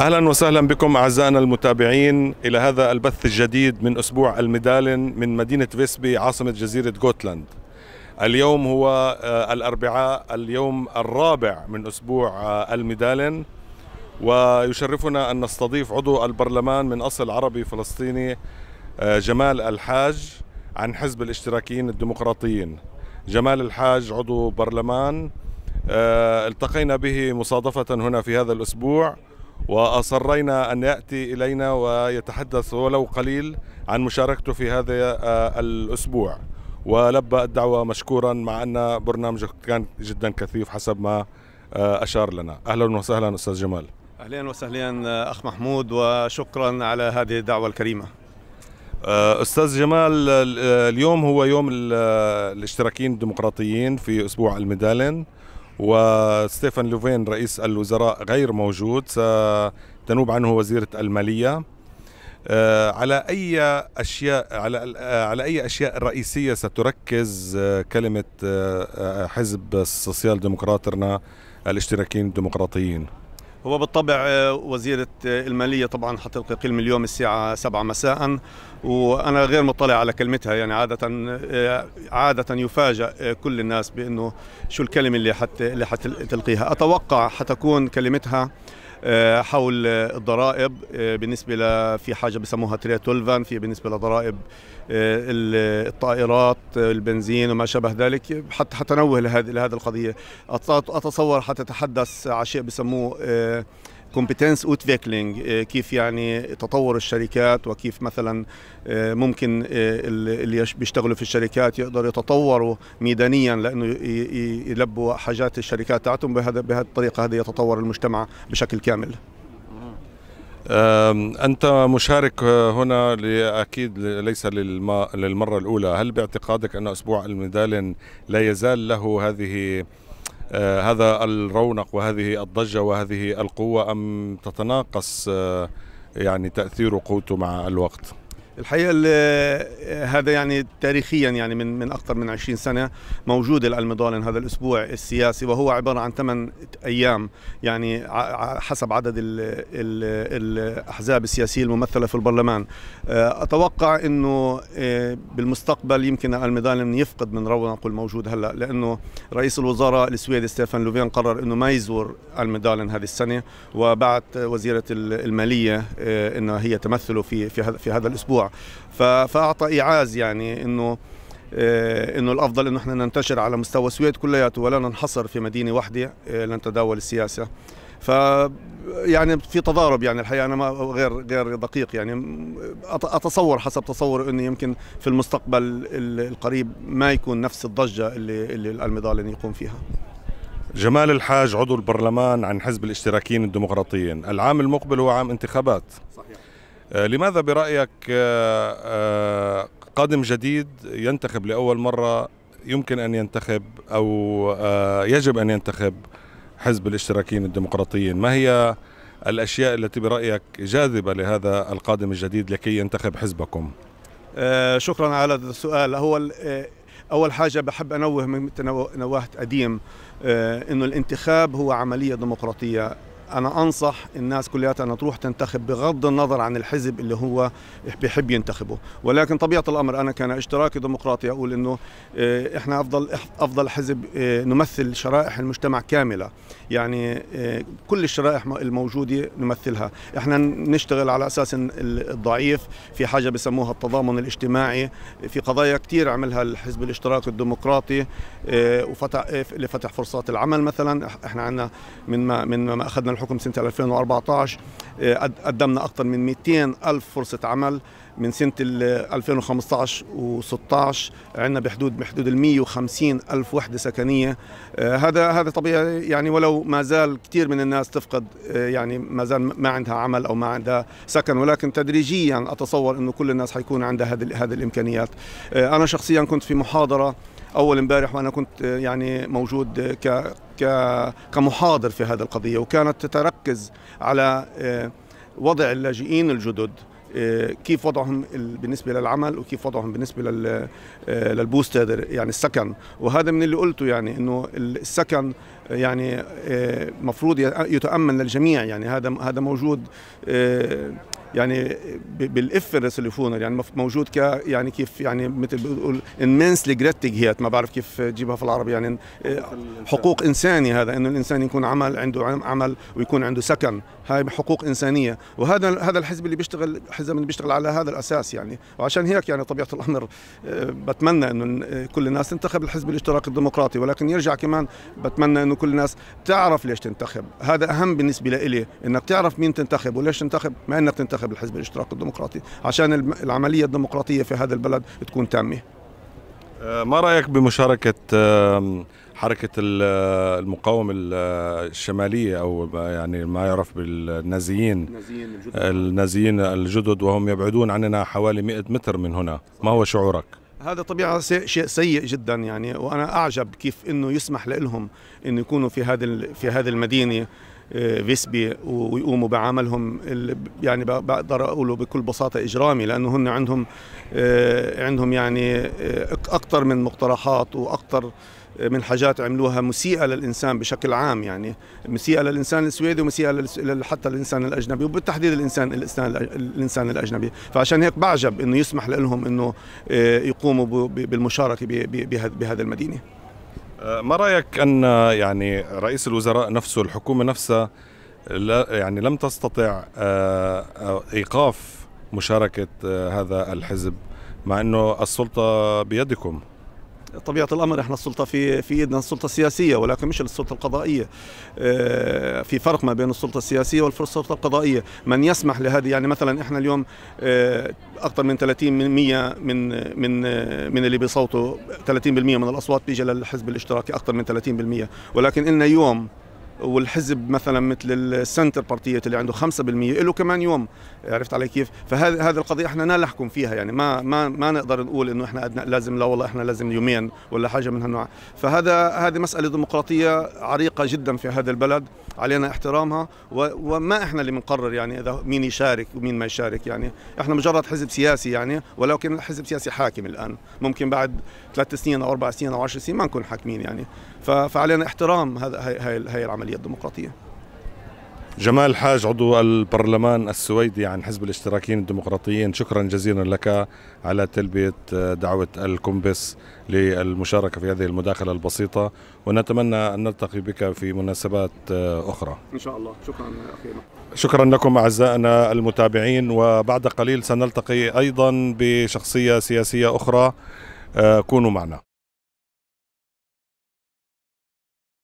اهلا وسهلا بكم اعزائنا المتابعين الى هذا البث الجديد من اسبوع الميدالين من مدينه فيسبي عاصمه جزيره جوتلاند. اليوم هو آه، الاربعاء اليوم الرابع من اسبوع آه، الميدالين ويشرفنا ان نستضيف عضو البرلمان من اصل عربي فلسطيني آه، جمال الحاج عن حزب الاشتراكيين الديمقراطيين. جمال الحاج عضو برلمان التقينا به مصادفه هنا في هذا الاسبوع واصرينا ان ياتي الينا ويتحدث ولو قليل عن مشاركته في هذا آه، الاسبوع ولبى الدعوه مشكورا مع ان برنامجه كان جدا كثيف حسب ما آه، اشار لنا اهلا وسهلا استاذ جمال اهلا وسهلا آه، اخ محمود وشكرا على هذه الدعوه الكريمه استاذ جمال اليوم هو يوم الاشتراكيين الديمقراطيين في اسبوع الميدالين وستيفان لوفين رئيس الوزراء غير موجود ستنوب عنه وزيرة المالية آه، على أي أشياء على على أي أشياء رئيسية ستركز آه، كلمة آه، حزب السوسيال ديمقراطرنا الاشتراكيين الديمقراطيين؟ هو بالطبع آه، وزيرة آه، المالية طبعا حتلقي قيل اليوم الساعة 7 مساء وأنا غير مطلع على كلمتها يعني عادة آه، عادة يفاجأ كل الناس بأنه شو الكلمة اللي حت اللي حتلقيها أتوقع حتكون كلمتها آه، حول الضرائب آه، بالنسبه في حاجه بسموها تريتولفان في بالنسبه لضرائب آه، الطائرات البنزين وما شابه ذلك حتى حتى نوه لهذه القضيه اتصور تحدث على شيء بسموه كومبيتنس اوتفيكلينج آه، كيف يعني تطور الشركات وكيف مثلا آه، ممكن آه، اللي بيشتغلوا في الشركات يقدروا يتطوروا ميدانيا لانه يلبوا حاجات الشركات تاعتهم بهذا بهذه الطريقه هذه يتطور المجتمع بشكل كامل أنت مشارك هنا لاكيد ليس للمرة الأولى هل باعتقادك أن أسبوع الميدالين لا يزال له هذه آه، هذا الرونق وهذه الضجة وهذه القوة أم تتناقص آه، يعني تأثير قوته مع الوقت؟ الحقيقه آه، هذا يعني تاريخيا يعني من من اكثر من 20 سنه موجود المضالن هذا الاسبوع السياسي وهو عباره عن ثمان ايام يعني حسب عدد الـ الـ الاحزاب السياسيه الممثله في البرلمان آه، اتوقع انه آه، بالمستقبل يمكن المضالن يفقد من رونقه الموجود هلا لانه رئيس الوزراء السويدي ستيفان لوفين قرر انه ما يزور المضالن هذه السنه وبعت وزيره الماليه انه هي تمثله في في هذا الاسبوع فاعطى ايعاز يعني انه آه، انه الافضل انه احنا ننتشر على مستوى السويد كلياته ولا ننحصر في مدينه واحده آه، لنتداول السياسه ف يعني في تضارب يعني الحقيقه انا ما غير غير دقيق يعني اتصور حسب تصور انه يمكن في المستقبل القريب ما يكون نفس الضجه اللي اللي المظالم يقوم فيها جمال الحاج عضو البرلمان عن حزب الاشتراكيين الديمقراطيين العام المقبل هو عام انتخابات صحيح آه، لماذا برأيك آه، آه، قادم جديد ينتخب لأول مرة يمكن أن ينتخب أو يجب أن ينتخب حزب الاشتراكيين الديمقراطيين ما هي الأشياء التي برأيك جاذبة لهذا القادم الجديد لكي ينتخب حزبكم شكرا على هذا السؤال هو أول حاجة بحب أنوه من نواحي قديم أنه الانتخاب هو عملية ديمقراطية انا انصح الناس كلياتها انها تروح تنتخب بغض النظر عن الحزب اللي هو بيحب ينتخبه ولكن طبيعه الامر انا كان اشتراكي ديمقراطي اقول انه آه، احنا افضل افضل حزب آه، نمثل شرائح المجتمع كامله يعني آه، كل الشرائح الموجوده نمثلها احنا نشتغل على اساس الضعيف في حاجه بسموها التضامن الاجتماعي في قضايا كثير عملها الحزب الاشتراكي الديمقراطي وفتح لفتح فرصات العمل مثلا احنا عندنا من ما من ما اخذنا الحكم سنة 2014 آه، قدمنا أكثر من 200 ألف فرصة عمل من سنة 2015 و16 عندنا بحدود بحدود ال 150 ألف وحدة سكنية آه، هذا هذا طبيعي يعني ولو ما زال كثير من الناس تفقد آه، يعني ما زال ما عندها عمل أو ما عندها سكن ولكن تدريجيا أتصور أنه كل الناس حيكون عندها هذه هذه الإمكانيات آه، أنا شخصيا كنت في محاضرة اول امبارح وانا كنت يعني موجود ك كمحاضر في هذه القضيه وكانت تتركز على وضع اللاجئين الجدد آه، كيف وضعهم بالنسبه للعمل وكيف وضعهم بالنسبه لل آه، للبوستر يعني السكن وهذا من اللي قلته يعني انه السكن يعني آه، مفروض يتامن للجميع يعني هذا هذا موجود يعني بالاف اللي يعني موجود ك يعني كيف يعني مثل بتقول انمنسلي جريتج هيت ما بعرف كيف تجيبها في العربي يعني آه، حقوق انساني هذا انه الانسان يكون عمل عنده عمل ويكون عنده سكن هاي حقوق انسانيه وهذا هذا الحزب اللي بيشتغل حزب اللي بيشتغل على هذا الاساس يعني وعشان هيك يعني طبيعه الامر آه، بتمنى انه كل الناس تنتخب الحزب الاشتراكي الديمقراطي ولكن يرجع كمان بتمنى انه كل الناس تعرف ليش تنتخب هذا اهم بالنسبه لي انك تعرف مين تنتخب وليش تنتخب ما انك تنتخب منتخب الحزب الاشتراكي الديمقراطي عشان العملية الديمقراطية في هذا البلد تكون تامة آه، ما رأيك بمشاركة حركة آه، المقاومة آه، الشمالية أو يعني ما يعرف بالنازيين النازيين الجدد وهم يبعدون عننا حوالي 100 متر من هنا ما هو شعورك؟ هذا طبيعة شيء سيء جدا يعني وأنا أعجب كيف إنه يسمح لهم أن يكونوا في هذه في هذه المدينة آه، فيسبي ويقوموا بعملهم يعني بقدر اقوله بكل بساطه اجرامي لانه هن عندهم آه، عندهم يعني آه، اكثر من مقترحات واكثر من حاجات عملوها مسيئه للانسان بشكل عام يعني مسيئه للانسان السويدي ومسيئه حتى للانسان الاجنبي وبالتحديد الانسان الانسان الاجنبي فعشان هيك بعجب انه يسمح لهم انه آه، يقوموا بالمشاركه بهذه المدينه آه، ما رايك ان يعني رئيس الوزراء نفسه الحكومه نفسها لا يعني لم تستطع آه، ايقاف مشاركه هذا الحزب مع انه السلطه بيدكم طبيعه الامر احنا السلطه في في ايدنا السلطه السياسيه ولكن مش السلطه القضائيه آه، في فرق ما بين السلطه السياسيه والسلطه القضائيه من يسمح لهذه يعني مثلا احنا اليوم آه، اكثر من 30% من من من آه، من اللي بيصوتوا 30% من الاصوات بيجي للحزب الاشتراكي اكثر من 30% ولكن إلنا يوم والحزب مثلا مثل السنتر بارتية اللي عنده 5% له كمان يوم عرفت علي كيف فهذه هذه القضيه احنا لا نحكم فيها يعني ما ما ما نقدر نقول انه احنا لازم لا والله احنا لازم يومين ولا حاجه من هالنوع فهذا هذه مساله ديمقراطيه عريقه جدا في هذا البلد علينا احترامها وما احنا اللي بنقرر يعني اذا مين يشارك ومين ما يشارك يعني احنا مجرد حزب سياسي يعني ولكن حزب سياسي حاكم الان ممكن بعد ثلاث سنين او اربع سنين او عشر سنين ما نكون حاكمين يعني فعلينا احترام هذا هاي, هاي العمليه الديمقراطيه جمال حاج عضو البرلمان السويدي عن حزب الاشتراكيين الديمقراطيين شكرا جزيلا لك على تلبية دعوة الكومبس للمشاركة في هذه المداخلة البسيطة ونتمنى أن نلتقي بك في مناسبات أخرى إن شاء الله شكرا أخي شكرا لكم أعزائنا المتابعين وبعد قليل سنلتقي أيضا بشخصية سياسية أخرى آه، كونوا معنا